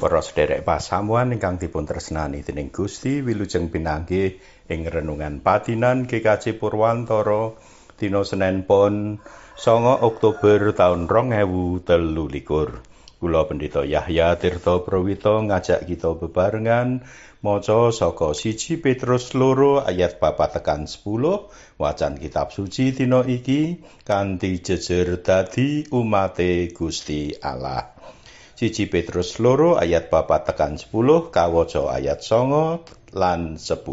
Para sederek pasamuan ingkang dipun tresnani dening Gusti wilujeng pinanggi, ing renungan patinan GKJ Purwantoro dina Senin pon 9 Oktober taun 2023. Kula Pendeta Yahya Tirta Prawito ngajak kita bebarengan maca soko 1 Petrus 2 ayat 4 tekan 10 wacan kitab suci dina iki kanthi jejer dadi umate Gusti Allah. siji Petrus loro ayat papat tekan 10 kawaca ayat songo lan 10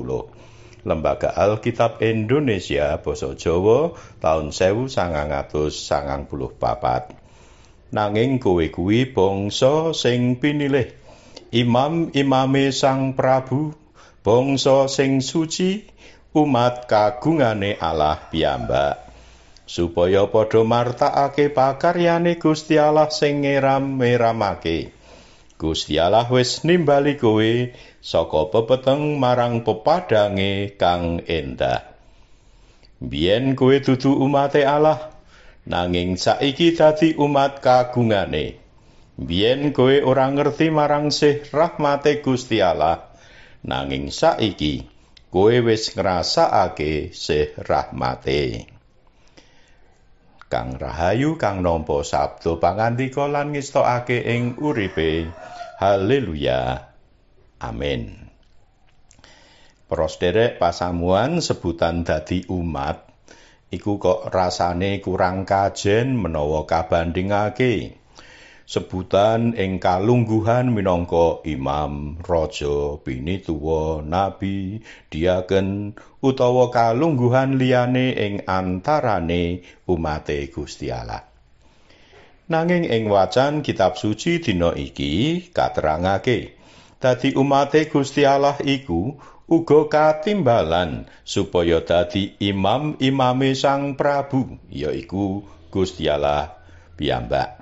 Lembaga Alkitab Indonesia Basa Jawa taun papat Nanging kowe kuwi bangsa sing pinilih imam-imame Sang Prabu bangsa sing suci umat kagungane Allah piyambak supaya padha martakake pakaryane Gusti Allah sing ngeram-meramake. Gusti Allah wis nimbali kowe saka pepeteng marang pepadange kang endah. Biyen kowe dudu umate Allah nanging saiki dadi umat kagungane. Biyen kowe ora ngerti marang sih rahmate Gusti Allah nanging saiki kowe wis ngrasakake sih rahmate. kang rahayu kang nampa sabdo pangandika lan ngestokake ing uripe. Haleluya. Amin. Prostere pasamuan sebutan dadi umat iku kok rasane kurang kajen menawa kabandhingake. sebutan ing kalungguhan minangka imam raja pinituwa nabi diaken utawa kalungguhan liyane ing antarane umate Gusti Allah nanging ing wacan kitab suci dina iki katerangake dadi umate Gusti Allah iku uga katimbalan supaya dadi imam-imame Sang Prabu yaiku Gusti Allah piyambak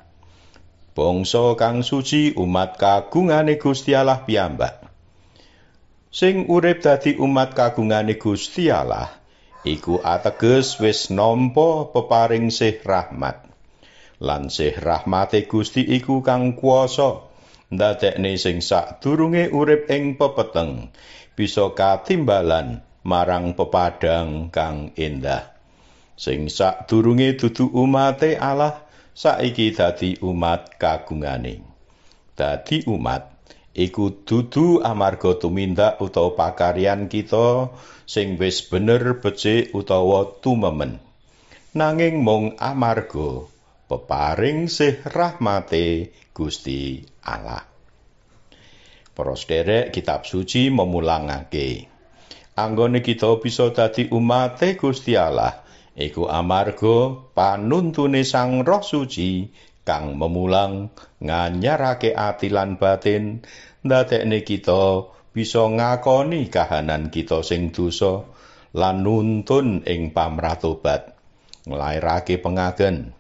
bangsa kang suci umat kagungane Gusti Allah piyambak sing urip dadi umat kagungane Gusti Allah iku ateges wis nampa peparing sih rahmat lan sih rahmate Gusti iku kang kuasa ndadekne sing sadurunge urip ing pepeteng bisa katimbalan marang pepadang kang endah sing sadurunge dudu umate Allah saiki dadi umat kagungane. Dadi umat iku dudu amarga tumindak utawa pakarian kita sing wis bener becik utawa tumemen. Nanging mung amarga peparing sih rahmate Gusti Allah. Prosdere kitab suci memulangake anggone kita bisa dadi umate Gusti Allah iku amargo, panuntune sang roh suci kang memulang nganyarake ati lan batin ndadekne kita bisa ngakoni kahanan kita sing dosa lan nuntun ing pamratobat nglairake pengagen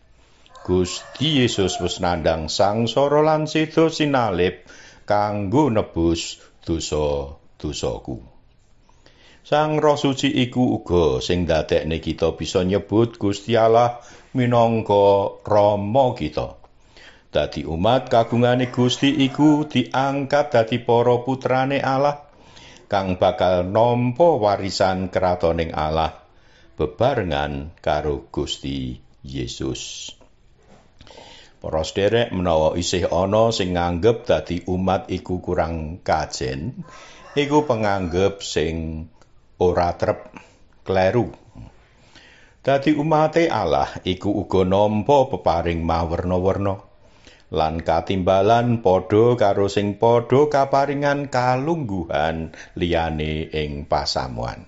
Gusti Yesus wis nandhang sangsara lan sedo sinalip kanggo nebus dosa-dosaku Sang Roh Suci iku uga sing dadekne kita bisa nyebut Gusti Allah minangka Rama kita. Dadi umat kagungane Gusti iku diangkat dadi para putrane Allah kang bakal nampa warisan keratoning Allah bebarengan karo Gusti Yesus. Para sederek menawa isih ana sing nganggep dadi umat iku kurang kajen, iku penganggep sing ora trep kleru. Dadi umate Allah iku uga nampa peparing mawerna-werna lan katimbalan padha karo sing padha kaparingan kalungguhan liyane ing pasamuan.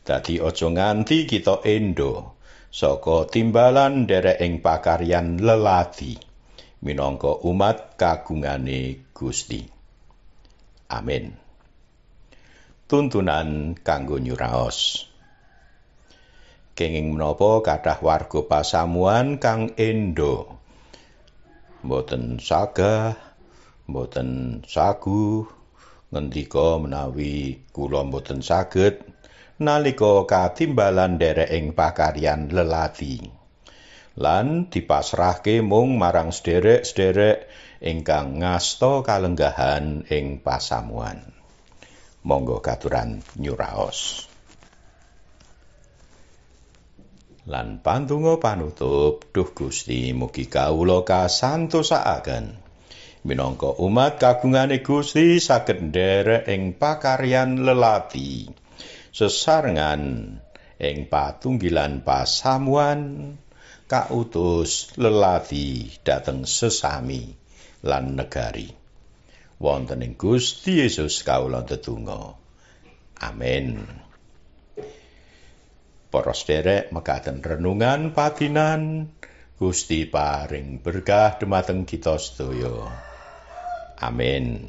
Dadi aja nganti kita endo saka timbalan dere ing pakaryan lelati, minangka umat kagungane Gusti. Amin. tuntunan kanggo nyuraos. Kenging menapa kathah warga pasamuan kang endo boten sagah, boten sagu, ngendika menawi kula boten saged nalika katimbalan derek ing pakaryan lelati. Lan dipasrahke mung marang sederek-sederek ingkang ngasta kalenggahan ing pasamuan. monggo katuran nyuraos. Lan pantungo panutup duh Gusti mugi kawula kasantosaken. Minangka umat kagungane Gusti saged nderek ing pakaryan lelati. Sesarengan ing patunggilan pasamuan kautus lelati dateng sesami lan negari. Wantening ing Gusti Yesus kawula tetunggo. Amin. Para sederek mekaten renungan patinan Gusti paring berkah dhumateng kita sedaya. Amin.